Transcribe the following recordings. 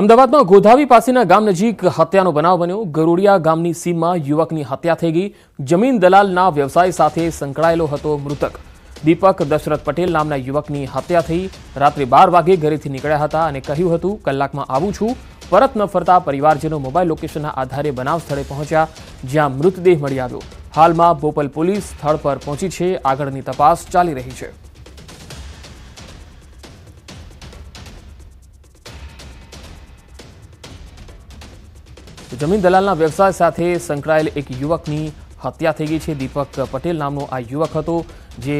અમદાવાદમાં ગોધાવી પાસેના ગામ નજીક હત્યાનો બનાવ બન્યો ગરુડિયા ગામની સીમમાં યુવકની હત્યા થઈ ગઈ જમીન દલાલના વ્યવસાય સાથે સંકળાયેલો હતો મૃતક દીપક દશરથ પટેલ નામના યુવકની હત્યા થઈ રાત્રે બાર વાગે ઘરેથી નીકળ્યા હતા અને કહ્યું હતું કલાકમાં આવું છું પરત ન ફરતા પરિવારજનો મોબાઈલ લોકેશનના આધારે બનાવ સ્થળે પહોંચ્યા જ્યાં મૃતદેહ મળી આવ્યો હાલમાં બોપલ પોલીસ સ્થળ પર પહોંચી છે આગળની તપાસ ચાલી રહી છે જમીન દલાલના વ્યવસાય સાથે સંકળાયેલ એક યુવકની હત્યા થઈ ગઈ છે દીપક પટેલ નામનો આ યુવક હતો જે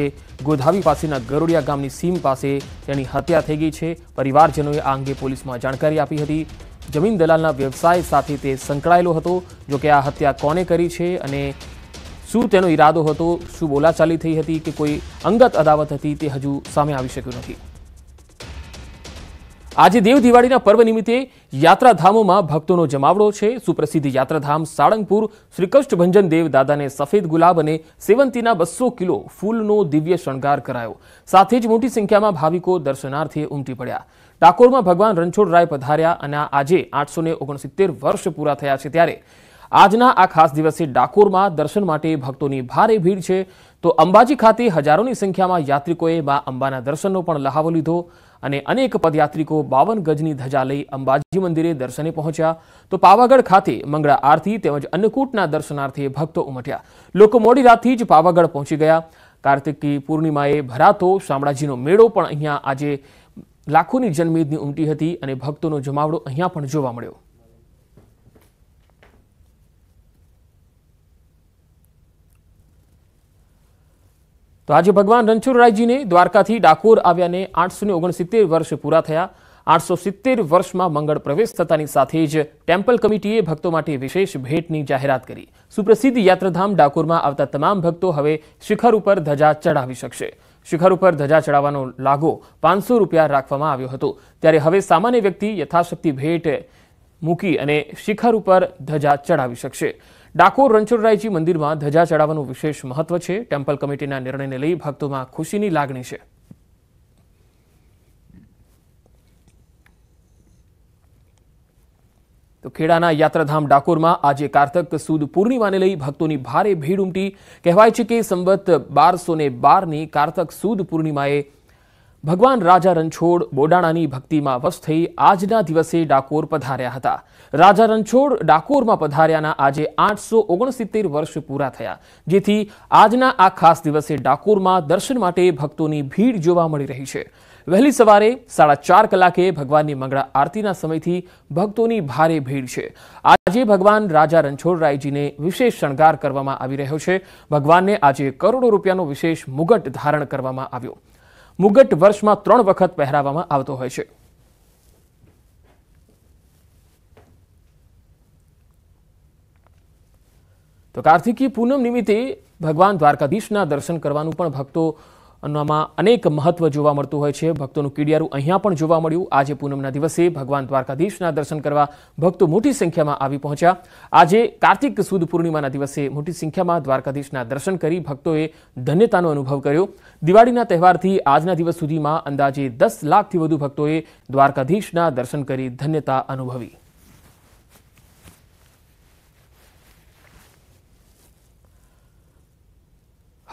ગોધાવી પાસેના ગરોડિયા ગામની સીમ પાસે તેની હત્યા થઈ ગઈ છે પરિવારજનોએ આ અંગે પોલીસમાં જાણકારી આપી હતી જમીન દલાલના વ્યવસાય સાથે તે સંકળાયેલો હતો જો કે આ હત્યા કોને કરી છે અને શું તેનો ઈરાદો હતો શું બોલાચાલી થઈ હતી કે કોઈ અંગત અદાવત હતી તે હજુ સામે આવી શક્યું નથી આજે દેવ દિવાળીના પર્વ નિમિત્તે યાત્રાધામોમાં ભક્તોનો જમાવડો છે સુપ્રસિદ્ધ યાત્રાધામ સાળંગપુર શ્રીકૃષ્ણ ભંજન દેવ દાદાને સફેદ ગુલાબ અને સેવંતીના બસો કિલો ફૂલનો દિવ્ય શણગાર કરાયો સાથે જ મોટી સંખ્યામાં ભાવિકો દર્શનાર્થે ઉમટી પડ્યા ડાકોરમાં ભગવાન રણછોડરાય પધાર્યા અને આજે આઠસો વર્ષ પૂરા થયા છે ત્યારે આજના આ ખાસ દિવસે ડાકોરમાં દર્શન માટે ભક્તોની ભારે ભીડ છે તો અંબાજી ખાતે હજારોની સંખ્યામાં યાત્રિકોએ મા અંબાના દર્શનનો પણ લહાવો લીધો અને અનેક પદયાત્રિકો બાવન ગજની ધજા લઈ અંબાજી મંદિરે દર્શને પહોંચ્યા તો પાવાગઢ ખાતે મંગળા આરતી તેમજ અન્નકૂટના દર્શનાર્થે ભક્તો ઉમટ્યા લોકો મોડી રાતથી જ પાવાગઢ પહોંચી ગયા કાર્તિકી પૂર્ણિમાએ ભરાતો શામળાજીનો મેળો પણ અહીંયા આજે લાખોની જનમેદની ઉમટી હતી અને ભક્તોનો જમાવડો અહીંયા પણ જોવા મળ્યો તો આજે ભગવાન રણછોડરાયજીને દ્વારકાથી ડાકોર આવ્યાને આઠસો ઓગણસિત્તેર વર્ષ પૂરા થયા આઠસો સિત્તેર વર્ષમાં મંગળ પ્રવેશ થતાની સાથે જ ટેમ્પલ કમિટીએ ભક્તો માટે વિશેષ ભેટની જાહેરાત કરી સુપ્રસિદ્ધ યાત્રાધામ ડાકોરમાં આવતા તમામ ભક્તો હવે શિખર ઉપર ધજા ચઢાવી શકશે શિખર ઉપર ધજા ચડાવવાનો લાગો પાંચસો રૂપિયા રાખવામાં આવ્યો હતો ત્યારે હવે સામાન્ય વ્યક્તિ યથાશક્તિ ભેટ મૂકી અને શિખર ઉપર ધજા ચડાવી શકશે ડાકોર રણછોડરાયજી મંદિરમાં ધજા ચડાવવાનું વિશેષ મહત્વ છે ટેમ્પલ કમિટીના નિર્ણયને લઈ ભક્તોમાં ખુશીની લાગણી છે તો ખેડાના યાત્રાધામ ડાકોરમાં આજે કારતક સુદ પૂર્ણિમાને લઈ ભક્તોની ભારે ભીડ ઉમટી કહેવાય છે કે સંવત બારસો ને બારની કારતક સુદ પૂર્ણિમાએ ભગવાન રાજા રણછોડ બોડાણાની ભક્તિમાં વશ થઈ આજના દિવસે ડાકોર પધાર્યા હતા રાજા રણછોડ ડાકોરમાં પધાર્યાના આજે આઠસો ઓગણસિત્તેર વર્ષ પૂરા થયા જેથી આજના આ ખાસ દિવસે ડાકોરમાં દર્શન માટે ભક્તોની ભીડ જોવા મળી રહી છે વહેલી સવારે સાડા ચાર કલાકે ભગવાનની મંગળા આરતીના સમયથી ભક્તોની ભારે ભીડ છે આજે ભગવાન રાજા રણછોડરાયજીને વિશેષ શણગાર કરવામાં આવી રહ્યો છે ભગવાનને આજે કરોડો રૂપિયાનો વિશેષ મુગટ ધારણ કરવામાં આવ્યો મુગટ વર્ષમાં ત્રણ વખત પહેરાવવામાં આવતો હોય છે તો કાર્તિકી પૂનમ નિમિત્તે ભગવાન દ્વારકાધીશના દર્શન કરવાનું પણ ભક્તો અનમાં અનેક મહત્વ જોવા મળતું હોય છે ભક્તોનું કીડિયારું અહીંયા પણ જોવા મળ્યું આજે પૂનમના દિવસે ભગવાન દ્વારકાધીશના દર્શન કરવા ભક્તો મોટી સંખ્યામાં આવી પહોંચ્યા આજે કાર્તિક સુદ પૂર્ણિમાના દિવસે મોટી સંખ્યામાં દ્વારકાધીશના દર્શન કરી ભક્તોએ ધન્યતાનો અનુભવ કર્યો દિવાળીના તહેવારથી આજના દિવસ સુધીમાં અંદાજે દસ લાખથી વધુ ભક્તોએ દ્વારકાધીશના દર્શન કરી ધન્યતા અનુભવી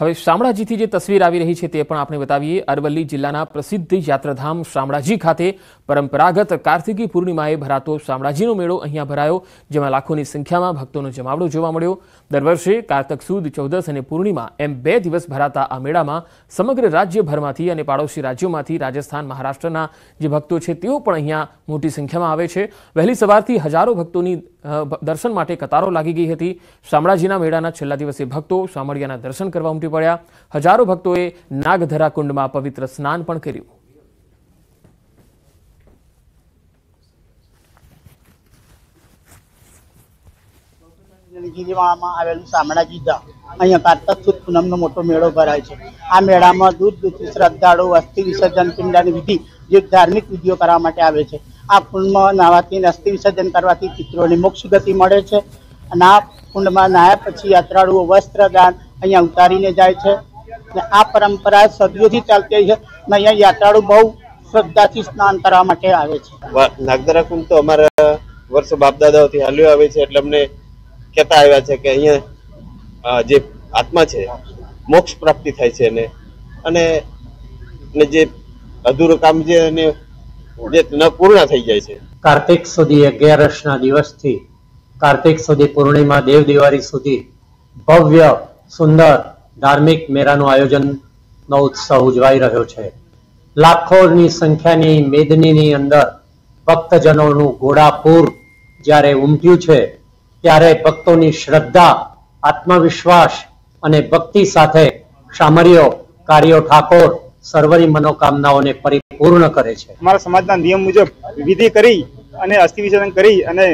હવે શામળાજીથી જે તસવીર આવી રહી છે તે પણ આપણે બતાવીએ અરવલ્લી જિલ્લાના પ્રસિદ્ધ યાત્રાધામ શામળાજી ખાતે પરંપરાગત કાર્તિકી પૂર્ણિમાએ ભરાતો શામળાજીનો મેળો અહીંયા ભરાયો જેમાં લાખોની સંખ્યામાં ભક્તોનો જમાવડો જોવા મળ્યો દર વર્ષે કાર્તક સુદ ચૌદસ અને પૂર્ણિમા એમ બે દિવસ ભરાતા આ મેળામાં સમગ્ર રાજ્યભરમાંથી અને પાડોશી રાજ્યોમાંથી રાજસ્થાન મહારાષ્ટ્રના જે ભક્તો છે તેઓ પણ અહીંયા મોટી સંખ્યામાં આવે છે વહેલી સવારથી હજારો ભક્તોની દર્શન માટે કતારો લાગી ગઈ હતી શામળાજીના મેળાના છેલ્લા દિવસે ભક્તો શામળિયાના દર્શન કરવા ઉમટી પડ્યા હજારો ભક્તોએ નાગધરા કુંડમાં પવિત્ર સ્નાન પણ કર્યું ગીરીવાળામાં આવેલું શામળાજી અહીંયા કાર્તક સુદ પૂનમનો મોટો મેળો ભરાય છે આ મેળામાં દૂર દૂરથી શ્રદ્ધાળુ અસ્થિ વિસર્જન પિંડાની વિધિ જે ધાર્મિક વિધિઓ કરવા માટે આવે છે આ કુંડમાં નાહવાથી અસ્થિ વિસર્જન કરવાથી પિત્રોને મોક્ષ ગતિ મળે છે અને આ કુંડમાં નાહ્યા પછી યાત્રાળુઓ વસ્ત્રદાન અહીંયા ઉતારીને જાય છે ને આ પરંપરા સદીઓથી ચાલતી છે અને અહીંયા યાત્રાળુ બહુ શ્રદ્ધાથી સ્નાન કરવા માટે આવે છે નાગદરા કુંડ તો અમારા વર્ષો બાપદાદાઓથી હાલ્યો આવે છે એટલે અમને કહેતા આવ્યા છે કે અહીંયા જે આત્મા છે મોક્ષ પ્રાપ્તિ થાય છે એને અને જે અધૂરું કામ છે અને ન પૂર્ણ થઈ જાય છે કાર્તિક સુધી અગિયારસના દિવસથી કાર્તિક સુધી પૂર્ણિમા દેવ દિવાળી સુધી ભવ્ય સુંદર ધાર્મિક મેળાનું આયોજનનો ઉત્સવ ઉજવાઈ રહ્યો છે લાખોની સંખ્યાની મેદનીની અંદર ભક્તજનોનું ઘોડાપૂર જ્યારે ઉમટ્યું છે ત્યારે ભક્તોની શ્રદ્ધા આત્મવિશ્વાસ અને ભક્તિ સાથે શામરિયો કાર્યો ઠાકોર સર્વની મનોકામનાઓને પરિપૂર્ણ કરે છે અમારા સમાજના નિયમ મુજબ વિધિ કરી અને અસ્થિ વિસર્જન કરી અને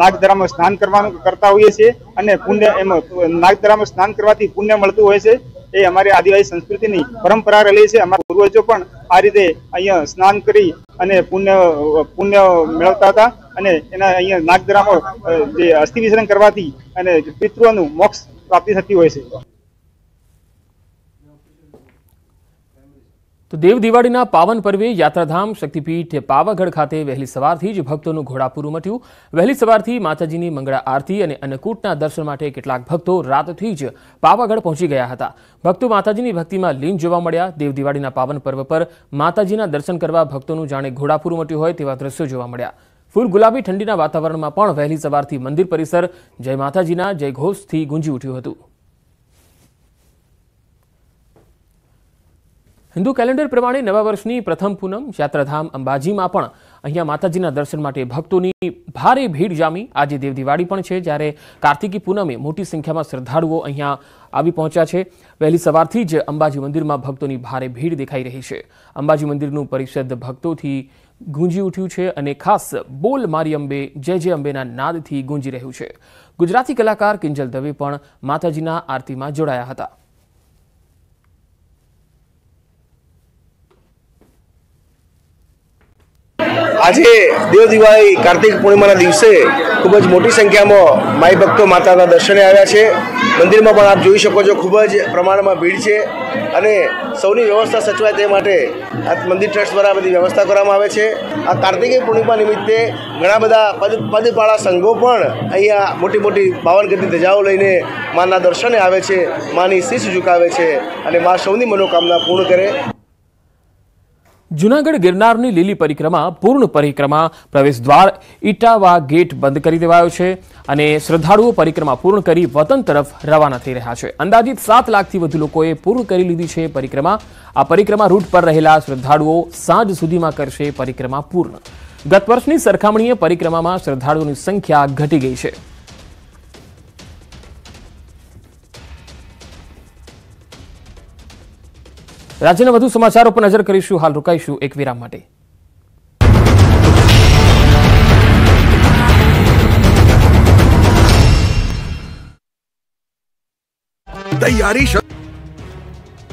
નાગધરામાં સ્નાન કરવાનું કરતા હોઈએ છીએ અને પુણ્ય એમાં નાગધરામાં સ્નાન કરવાથી પુણ્ય મળતું હોય છે એ અમારી આદિવાસી સંસ્કૃતિની પરંપરા રહેલી છે અમારા પૂર્વજો પણ આ રીતે અહીંયા સ્નાન કરી અને પુણ્ય પુણ્ય મેળવતા હતા અને એના અહીંયા નાગદરામાં જે અસ્થિ વિસર્જન કરવાથી અને પિતૃનું મોક્ષ પ્રાપ્તિ થતી હોય છે તો દેવ દિવાળીના પાવન પર્વે યાત્રાધામ શક્તિપીઠ પાવાગઢ ખાતે વહેલી સવારથી જ ભક્તોનું ઘોડાપૂરું મટ્યું વહેલી સવારથી માતાજીની મંગળા આરતી અને અન્નકૂટના દર્શન માટે કેટલાક ભક્તો રાતથી જ પાવાગઢ પહોંચી ગયા હતા ભક્તો માતાજીની ભક્તિમાં લીન જોવા મળ્યા દેવ દિવાળીના પાવન પર્વ પર માતાજીના દર્શન કરવા ભક્તોનું જાણે ઘોડાપૂરું મટ્યું હોય તેવા દ્રશ્યો જોવા મળ્યા ફૂલ ગુલાબી ઠંડીના વાતાવરણમાં પણ વહેલી સવારથી મંદિર પરિસર જય માતાજીના જય ઘોષથી ગુંજી ઉઠ્યું હતું હિન્દુ કેલેન્ડર પ્રમાણે નવા વર્ષની પ્રથમ પૂનમ યાત્રાધામ અંબાજીમાં પણ અહીંયા માતાજીના દર્શન માટે ભક્તોની ભારે ભીડ જામી આજે દેવદિવાળી પણ છે જ્યારે કાર્તિકી પૂનમે મોટી સંખ્યામાં શ્રદ્ધાળુઓ અહીંયા આવી પહોંચ્યા છે વહેલી સવારથી જ અંબાજી મંદિરમાં ભક્તોની ભારે ભીડ દેખાઈ રહી છે અંબાજી મંદિરનું પરિષદ ભક્તોથી ગુંજી ઉઠ્યું છે અને ખાસ બોલ મારી અંબે જય જય અંબેના નાદથી ગુંજી રહ્યું છે ગુજરાતી કલાકાર કિંજલ દવે પણ માતાજીના આરતીમાં જોડાયા હતા આજે દેવ દિવાળી કાર્તિક પૂર્ણિમાના દિવસે ખૂબ જ મોટી સંખ્યામાં માઈ ભક્તો માતાના દર્શને આવ્યા છે મંદિરમાં પણ આપ જોઈ શકો છો ખૂબ જ પ્રમાણમાં ભીડ છે અને સૌની વ્યવસ્થા સચવાય તે માટે આ મંદિર ટ્રસ્ટ દ્વારા બધી વ્યવસ્થા કરવામાં આવે છે આ કાર્તિકી પૂર્ણિમા નિમિત્તે ઘણા બધા પદ પદપાળા સંઘો પણ અહીંયા મોટી મોટી બાવન ધજાઓ લઈને માના દર્શને આવે છે માની શીશ ઝુકાવે છે અને મા સૌની મનોકામના પૂર્ણ કરે જુનાગઢ ગિરનારની લીલી પરિક્રમા પૂર્ણ પરિક્રમા પ્રવેશ દ્વાર ઇટાવા ગેટ બંધ કરી દેવાયો છે અને શ્રદ્ધાળુઓ પરિક્રમા પૂર્ણ કરી વતન તરફ રવાના થઈ રહ્યા છે અંદાજિત સાત લાખથી વધુ લોકોએ પૂર્ણ કરી લીધી છે પરિક્રમા આ પરિક્રમા રૂટ પર રહેલા શ્રદ્ધાળુઓ સાંજ સુધીમાં કરશે પરિક્રમા પૂર્ણ ગત વર્ષની સરખામણીએ પરિક્રમામાં શ્રદ્ધાળુઓની સંખ્યા ઘટી ગઈ છે રાજ્યના વધુ સમાચારો પર નજર કરીશું હાલ રોકાઈશું એક વિરામ માટે તૈયારી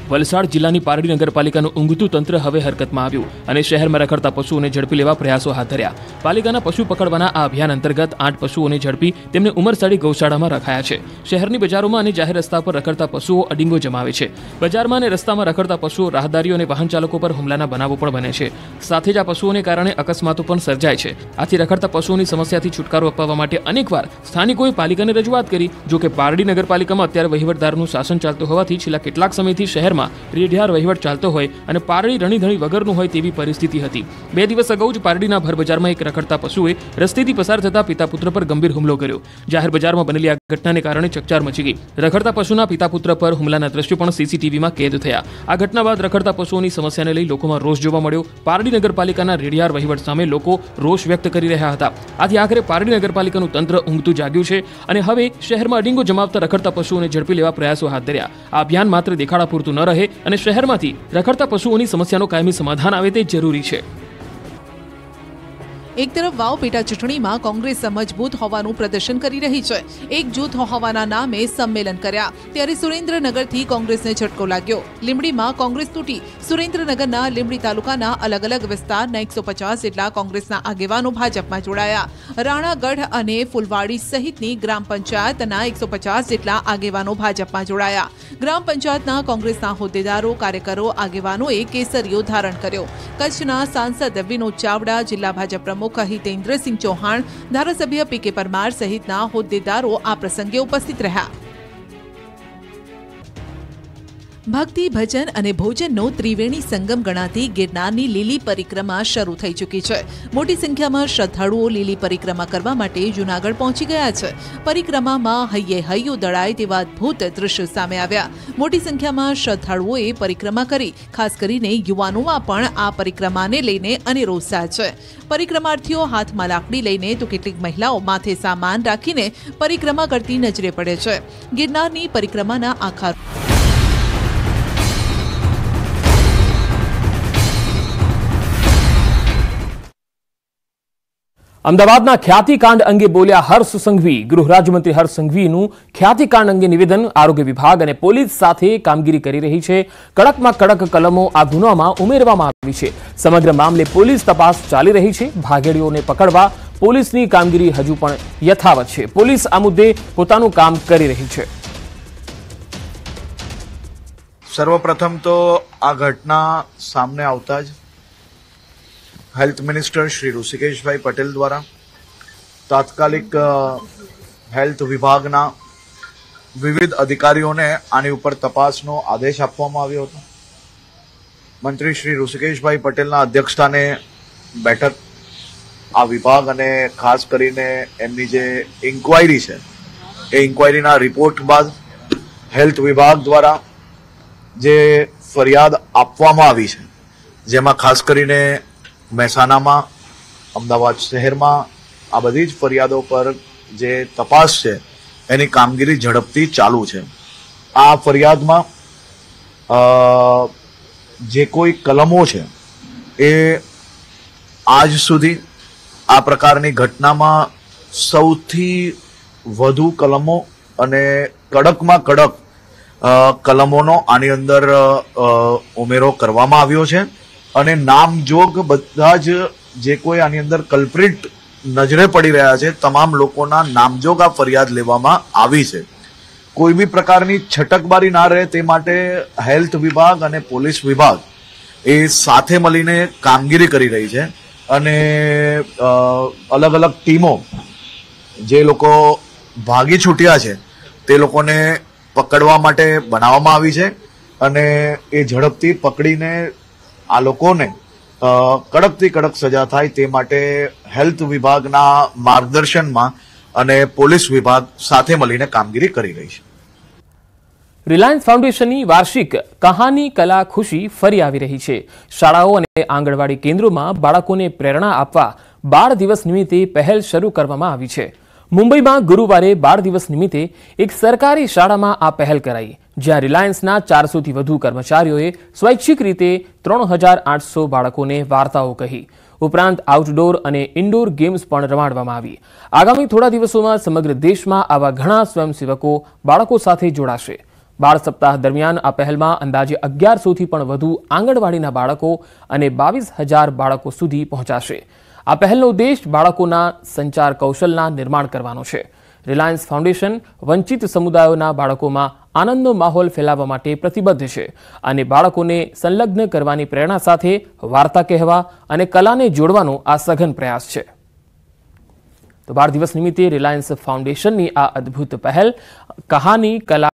વલસાડ જિલ્લાની પારડી નગરપાલિકાનું ઊંઘતું તંત્ર હવે હરકતમાં આવ્યું અને શહેરમાં રખડતા પશુઓને ઝડપી લેવા પ્રયાસો હાથ ધર્યા પાલિકાના પશુ પકડવાના આ અભિયાન અંતર્ગત આઠ પશુઓને ઝડપી તેમને ઉમરસાડી ગૌશાળામાં રખાયા છે શહેરની બજારોમાં અને જાહેર રસ્તા પર રખડતા પશુઓ અડીંગો જમાવે છે બજારમાં અને રસ્તામાં રખડતા પશુઓ રાહદારીઓ અને વાહન ચાલકો પર હુમલાના બનાવો પણ બને છે સાથે જ આ પશુઓને કારણે અકસ્માતો પણ સર્જાય છે આથી રખડતા પશુઓની સમસ્યાથી છુટકારો અપાવવા માટે અનેકવાર સ્થાનિકોએ પાલિકાને રજૂઆત કરી કે પારડી નગરપાલિકામાં અત્યારે વહીવટદારનું શાસન ચાલતું હોવાથી છેલ્લા કેટલાક સમયથી શહેર વિસ્તારમાં રેઢિયાર વહીવટ ચાલતો હોય અને પારડી રણીધણી વગરનું હોય તેવી પરિસ્થિતિ હતી બે દિવસ અગાઉ જ પારડીના ભરબજારમાં એક રખડતા પશુએ રસ્તેથી પસાર થતા પિતા પુત્ર પર ગંભીર હુમલો કર્યો જાહેર બજારમાં બનેલી આ ઘટનાને કારણે ચકચાર મચી ગઈ રખડતા પશુના પિતા પુત્ર પર હુમલાના દ્રશ્યો પણ સીસીટીવીમાં કેદ થયા આ ઘટના બાદ રખડતા પશુઓની સમસ્યાને લઈ લોકોમાં રોષ જોવા મળ્યો પારડી નગરપાલિકાના રેડિયાર વહીવટ સામે લોકો રોષ વ્યક્ત કરી રહ્યા હતા આથી આખરે પારડી નગરપાલિકાનું તંત્ર ઊંઘતું જાગ્યું છે અને હવે શહેરમાં ડીંગો જમાવતા રખડતા પશુઓને ઝડપી લેવા પ્રયાસો હાથ ધર્યા આ અભિયાન માત્ર દેખાડા પૂરતું ન રહે અને શહેરમાંથી રખડતા પશુઓની સમસ્યાનો કાયમી સમાધાન આવે તે જરૂરી છે એક તરફ વાવ પીટા ચટણીમાં કોંગ્રેસ મજબૂત હોવાનું પ્રદર્શન કરી રહી છે એક જૂથ હોવાના નામે સભમેલન કર્યા ત્યારે સુરેન્દ્રનગરથી કોંગ્રેસને છટકો લાગ્યો લીમડીમાં કોંગ્રેસ તૂટી સુરેન્દ્રનગરના લીમડી તાલુકાના અલગ અલગ વિસ્તારના 150 જેટલા કોંગ્રેસના આગેવાનો ભાજપમાં જોડાયા રાણાગઢ અને ફૂલવાડી સહિતની ગ્રામ પંચાયતના 150 જેટલા આગેવાનો ભાજપમાં જોડાયા ગ્રામ પંચાયતના કોંગ્રેસના હોદ્દેદારો કાર્યકરો આગેવાનો એ કેસરીયો ધારણ કર્યો કચ્છના સાંસદ વિનો ચાવડા જિલ્લા ભાજપ પ્રમુખ હિતેન્દ્રસિંહ ચૌહાણ ધારાસભ્ય પીકે પરમાર સહિતના હોદ્દેદારો આ પ્રસંગે ઉપસ્થિત રહ્યા ભક્તિ ભજન અને ભોજન નો ત્રિવેણી સંગમ ગણાતી ગિરનારની લીલી પરિક્રમા શરૂ થઈ ચૂકી છે મોટી સંખ્યામાં શ્રદ્ધાળુઓ લીલી પરિક્રમા કરવા માટે જૂનાગઢ પહોંચી ગયા છે પરિક્રમામાં હઈએ હૈયો દડાઈ દેવાદ્ભૂત દ્રશ્ય સામે આવ્યા મોટી સંખ્યામાં શ્રદ્ધાળુઓ એ પરિક્રમા કરી ખાસ કરીને યુવાનોમાં પણ આ પરિક્રમાને લઈને અનરોસ છે પરિક્રમાર્થીઓ હાથમાં લાકડી લઈને તો કેટલીક મહિલાઓ માથે સામાન રાખીને પરિક્રમા કરતી નજરે પડે છે ગિરનારની પરિક્રમાના આખા અમદાવાદના ખ્યાતિકાંડ અંગે બોલ્યા હર્ષ સંઘવી ગૃહ રાજ્યમંત્રી હર્ષ સંઘવીનું ખ્યાતિકાંડ અંગે નિવેદન આરોગ્ય વિભાગ અને પોલીસ સાથે કામગીરી કરી રહી છે કડકમાં કડક કલમો આ ગુનામાં ઉમેરવામાં આવી છે સમગ્ર મામલે પોલીસ તપાસ ચાલી રહી છે ભાગેડીઓને પકડવા પોલીસની કામગીરી હજુ પણ યથાવત છે પોલીસ આ મુદ્દે પોતાનું કામ કરી રહી છે સર્વપ્રથમ તો આ ઘટના સામને આવતા જ હેલ્થ મિનિસ્ટર શ્રી ઋષિકેશભાઈ પટેલ દ્વારા તાત્કાલિક હેલ્થ વિભાગના વિવિધ અધિકારીઓને આની ઉપર તપાસનો આદેશ આપવામાં આવ્યો હતો મંત્રી શ્રી ઋષિકેશભાઈ પટેલના અધ્યક્ષતાને બેઠક આ વિભાગ અને ખાસ કરીને એમની જે ઇન્ક્વાયરી છે એ ઇન્ક્વાયરીના રિપોર્ટ બાદ હેલ્થ વિભાગ દ્વારા જે ફરિયાદ આપવામાં આવી છે જેમાં ખાસ કરીને મહેસાણામાં અમદાવાદ શહેરમાં આ બધી જ ફરિયાદો પર જે તપાસ છે એની કામગીરી ઝડપથી ચાલુ છે આ ફરિયાદમાં જે કોઈ કલમો છે એ આજ સુધી આ પ્રકારની ઘટનામાં સૌથી વધુ કલમો અને કડકમાં કડક કલમોનો આની અંદર ઉમેરો કરવામાં આવ્યો છે અને નામજોગ બધા જ જે કોઈ આની અંદર કલ્પ્રિટ નજરે પડી રહ્યા છે તમામ લોકોના નામજોગ આ ફરિયાદ લેવામાં આવી છે કોઈ બી પ્રકારની છટકબારી ના રહે તે માટે હેલ્થ વિભાગ અને પોલીસ વિભાગ એ સાથે મળીને કામગીરી કરી રહી છે અને અલગ અલગ ટીમો જે લોકો ભાગી છૂટ્યા છે તે લોકોને પકડવા માટે બનાવવામાં આવી છે અને એ ઝડપથી પકડીને આ લોકોને કડકથી કડક સજા થાય તે માટે હેલ્થ વિભાગના માર્ગદર્શનમાં અને પોલીસ વિભાગ સાથે મળીને કામગીરી કરી રહી છે રિલાયન્સ ફાઉન્ડેશનની વાર્ષિક કહાની કલા ખુશી ફરી આવી રહી છે શાળાઓ અને આંગણવાડી કેન્દ્રોમાં બાળકોને પ્રેરણા આપવા બાળ દિવસ નિમિત્તે પહેલ શરૂ કરવામાં આવી છે મુંબઈમાં ગુરુવારે બાળ દિવસ નિમિત્તે એક સરકારી શાળામાં આ પહેલ કરાઈ જ્યાં રિલાયન્સના ચારસોથી વધુ કર્મચારીઓએ સ્વૈચ્છિક રીતે ત્રણ હજાર આઠસો બાળકોને વાર્તાઓ કહી ઉપરાંત આઉટડોર અને ઇન્ડોર ગેમ્સ પણ રમાડવામાં આવી આગામી થોડા દિવસોમાં સમગ્ર દેશમાં આવા ઘણા સ્વયંસેવકો બાળકો સાથે જોડાશે બાળ સપ્તાહ દરમિયાન આ પહેલમાં અંદાજે અગિયારસોથી પણ વધુ આંગણવાડીના બાળકો અને બાવીસ હજાર બાળકો સુધી પહોંચાશે આ પહેલનો ઉદ્દેશ બાળકોના સંચાર કૌશલના નિર્માણ કરવાનો છે રિલાયન્સ ફાઉન્ડેશન વંચિત સમુદાયોના બાળકોમાં આનંદનો માહોલ ફેલાવવા માટે પ્રતિબદ્ધ છે અને બાળકોને સંલગ્ન કરવાની પ્રેરણા સાથે વાર્તા કહેવા અને કલાને જોડવાનો આ સઘન પ્રયાસ છે તો બાર દિવસ નિમિત્તે રિલાયન્સ ફાઉન્ડેશનની આ અદ્ભુત પહેલ કહાની કલા